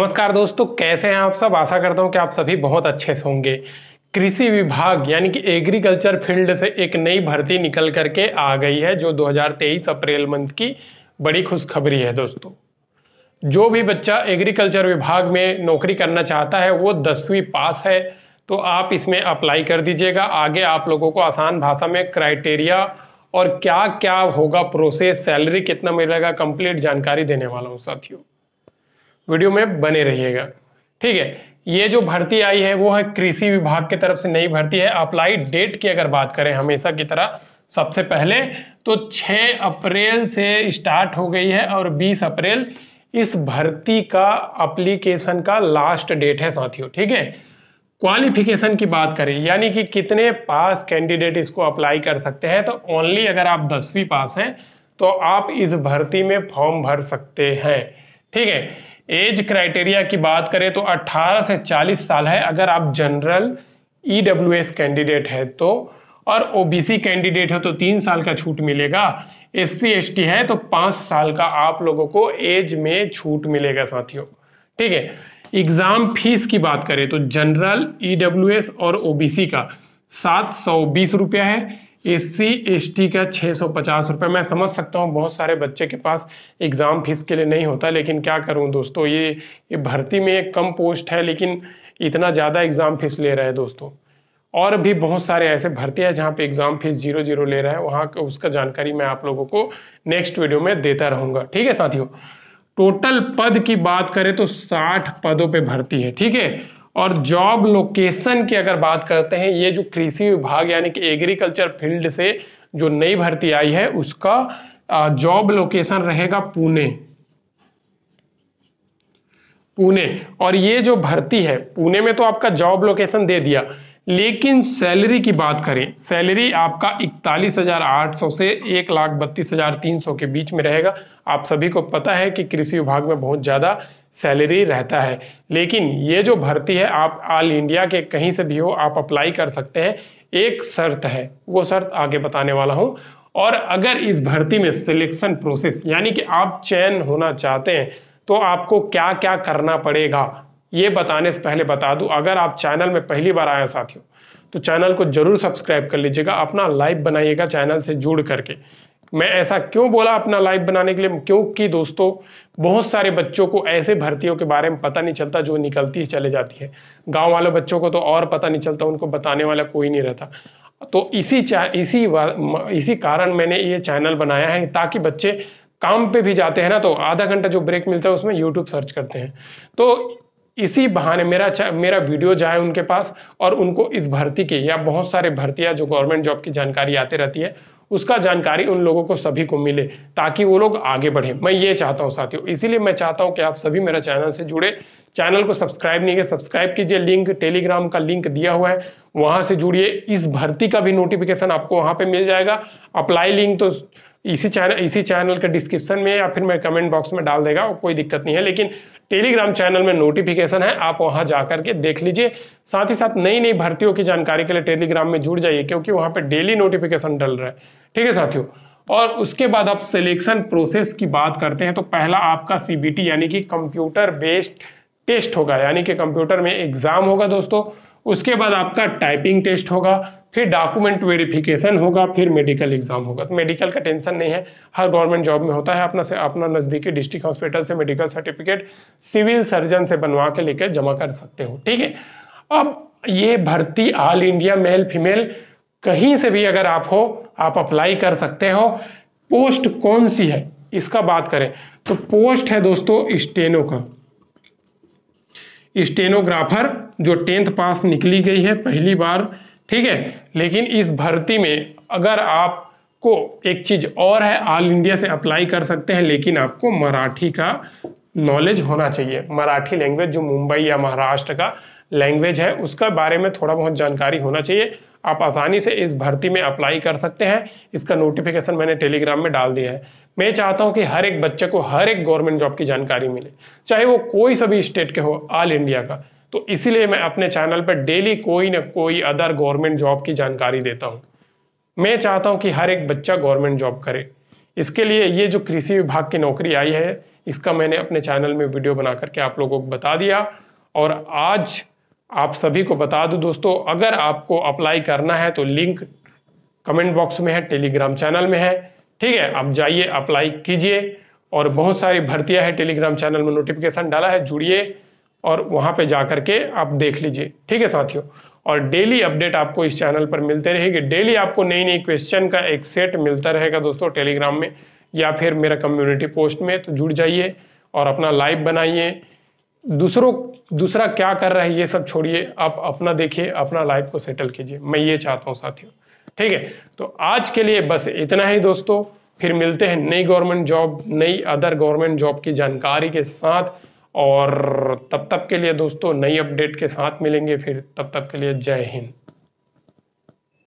नमस्कार दोस्तों कैसे हैं आप सब आशा करता हूं कि आप सभी बहुत अच्छे से होंगे कृषि विभाग यानी कि एग्रीकल्चर फील्ड से एक नई भर्ती निकल करके आ गई है जो 2023 अप्रैल मंथ की बड़ी खुशखबरी है दोस्तों जो भी बच्चा एग्रीकल्चर विभाग में नौकरी करना चाहता है वो दसवीं पास है तो आप इसमें अप्लाई कर दीजिएगा आगे आप लोगों को आसान भाषा में क्राइटेरिया और क्या क्या होगा प्रोसेस सैलरी कितना मिलेगा कंप्लीट जानकारी देने वाला हूँ साथियों वीडियो में बने रहिएगा ठीक है ये जो भर्ती आई है वो है कृषि विभाग की तरफ से नई भर्ती है अप्लाई डेट की अगर बात करें हमेशा की तरह सबसे पहले तो 6 अप्रैल से स्टार्ट हो गई है और 20 अप्रैल इस भर्ती का अप्लीकेशन का लास्ट डेट है साथियों ठीक है क्वालिफिकेशन की बात करें यानी कि कितने पास कैंडिडेट इसको अप्लाई कर सकते हैं तो ओनली अगर आप दसवीं पास हैं तो आप इस भर्ती में फॉर्म भर सकते हैं ठीक है एज क्राइटेरिया की बात करें तो 18 से 40 साल है अगर आप जनरल ई e कैंडिडेट है तो और ओबीसी कैंडिडेट है तो तीन साल का छूट मिलेगा एस सी है तो पांच साल का आप लोगों को एज में छूट मिलेगा साथियों ठीक है एग्ज़ाम फीस की बात करें तो जनरल ई e और ओबीसी का सात सौ बीस रुपया है एस सी का छः सौ पचास रुपये मैं समझ सकता हूँ बहुत सारे बच्चे के पास एग्ज़ाम फीस के लिए नहीं होता लेकिन क्या करूँ दोस्तों ये, ये भर्ती में एक कम पोस्ट है लेकिन इतना ज़्यादा एग्ज़ाम फीस ले रहे हैं दोस्तों और भी बहुत सारे ऐसे भर्ती हैं जहाँ पे एग्ज़ाम फीस जीरो जीरो ले रहा है वहाँ उसका जानकारी मैं आप लोगों को नेक्स्ट वीडियो में देता रहूँगा ठीक है साथियों टोटल पद की बात करें तो साठ पदों पर भर्ती है ठीक है और जॉब लोकेशन की अगर बात करते हैं ये जो कृषि विभाग यानी कि एग्रीकल्चर फील्ड से जो नई भर्ती आई है उसका जॉब लोकेशन रहेगा पुणे पुणे और ये जो भर्ती है पुणे में तो आपका जॉब लोकेशन दे दिया लेकिन सैलरी की बात करें सैलरी आपका इकतालीस हज़ार आठ सौ से एक लाख बत्तीस हज़ार तीन सौ के बीच में रहेगा आप सभी को पता है कि कृषि विभाग में बहुत ज़्यादा सैलरी रहता है लेकिन ये जो भर्ती है आप ऑल इंडिया के कहीं से भी हो आप अप्लाई कर सकते हैं एक शर्त है वो शर्त आगे बताने वाला हूँ और अगर इस भर्ती में सिलेक्शन प्रोसेस यानी कि आप चयन होना चाहते हैं तो आपको क्या क्या करना पड़ेगा ये बताने से पहले बता दूं अगर आप चैनल में पहली बार आए साथियों तो चैनल को जरूर सब्सक्राइब कर लीजिएगा अपना लाइव बनाइएगा चैनल से जुड़ करके मैं ऐसा क्यों बोला अपना लाइव बनाने के लिए क्योंकि दोस्तों बहुत सारे बच्चों को ऐसे भर्तियों के बारे में पता नहीं चलता जो निकलती ही चले जाती है गाँव वाले बच्चों को तो और पता नहीं चलता उनको बताने वाला कोई नहीं रहता तो इसी इसी इसी कारण मैंने ये चैनल बनाया है ताकि बच्चे काम पे भी जाते हैं ना तो आधा घंटा जो ब्रेक मिलता है उसमें यूट्यूब सर्च करते हैं तो इसी बहाने मेरा मेरा वीडियो जाए उनके पास और उनको इस भर्ती के या बहुत सारे भर्तियाँ जो गवर्नमेंट जॉब की जानकारी आते रहती है उसका जानकारी उन लोगों को सभी को मिले ताकि वो लोग आगे बढ़े मैं ये चाहता हूँ साथियों इसीलिए मैं चाहता हूँ कि आप सभी मेरा चैनल से जुड़े चैनल को सब्सक्राइब नहीं किया सब्सक्राइब कीजिए लिंक टेलीग्राम का लिंक दिया हुआ है वहाँ से जुड़िए इस भर्ती का भी नोटिफिकेशन आपको वहाँ पर मिल जाएगा अप्लाई लिंक तो इसी चैनल इसी चैनल के डिस्क्रिप्शन में या फिर मैं कमेंट बॉक्स में डाल देगा कोई दिक्कत नहीं है लेकिन टेलीग्राम चैनल में नोटिफिकेशन है आप वहां जाकर के देख लीजिए साथ ही साथ नई नई भर्तियों की जानकारी के लिए टेलीग्राम में जुड़ जाइए क्योंकि वहां पे डेली नोटिफिकेशन डल रहा है ठीक है साथियों और उसके बाद आप सिलेक्शन प्रोसेस की बात करते हैं तो पहला आपका सीबीटी यानी कि कंप्यूटर बेस्ड टेस्ट होगा यानी कि कंप्यूटर में एग्जाम होगा दोस्तों उसके बाद आपका टाइपिंग टेस्ट होगा फिर डॉक्यूमेंट वेरिफिकेशन होगा फिर मेडिकल एग्जाम होगा तो मेडिकल का टेंशन नहीं है हर गवर्नमेंट जॉब में होता है अपना से अपना नज़दीकी डिस्ट्रिक्ट हॉस्पिटल से मेडिकल सर्टिफिकेट सिविल सर्जन से बनवा के लेकर जमा कर सकते हो ठीक है अब ये भर्ती ऑल इंडिया मेल फीमेल कहीं से भी अगर आप हो आप अप्लाई कर सकते हो पोस्ट कौन सी है इसका बात करें तो पोस्ट है दोस्तों स्टेनो का स्टेनोग्राफर जो टेंथ पास निकली गई है पहली बार ठीक है लेकिन इस भर्ती में अगर आप को एक चीज़ और है ऑल इंडिया से अप्लाई कर सकते हैं लेकिन आपको मराठी का नॉलेज होना चाहिए मराठी लैंग्वेज जो मुंबई या महाराष्ट्र का लैंग्वेज है उसका बारे में थोड़ा बहुत जानकारी होना चाहिए आप आसानी से इस भर्ती में अप्लाई कर सकते हैं इसका नोटिफिकेशन मैंने टेलीग्राम में डाल दिया है मैं चाहता हूं कि हर एक बच्चे को हर एक गवर्नमेंट जॉब की जानकारी मिले चाहे वो कोई सभी स्टेट के हो ऑल इंडिया का तो इसीलिए मैं अपने चैनल पर डेली कोई ना कोई अदर गवर्नमेंट जॉब की जानकारी देता हूँ मैं चाहता हूँ कि हर एक बच्चा गवर्नमेंट जॉब करे इसके लिए ये जो कृषि विभाग की नौकरी आई है इसका मैंने अपने चैनल में वीडियो बना करके आप लोगों को बता दिया और आज आप सभी को बता दूं दोस्तों अगर आपको अप्लाई करना है तो लिंक कमेंट बॉक्स में है टेलीग्राम चैनल में है ठीक है आप जाइए अप्लाई कीजिए और बहुत सारी भर्तियां हैं टेलीग्राम चैनल में नोटिफिकेशन डाला है जुड़िए और वहां पे जा करके आप देख लीजिए ठीक है साथियों और डेली अपडेट आपको इस चैनल पर मिलते रहेगी डेली आपको नई नई क्वेश्चन का एक सेट मिलता रहेगा दोस्तों टेलीग्राम में या फिर मेरा कम्युनिटी पोस्ट में तो जुड़ जाइए और अपना लाइव बनाइए दूसरों दूसरा क्या कर रहा है ये सब छोड़िए आप अपना देखिए अपना लाइफ को सेटल कीजिए मैं ये चाहता हूँ साथियों ठीक है तो आज के लिए बस इतना ही दोस्तों फिर मिलते हैं नई गवर्नमेंट जॉब नई अदर गवर्नमेंट जॉब की जानकारी के साथ और तब तक के लिए दोस्तों नई अपडेट के साथ मिलेंगे फिर तब तक के लिए जय हिंद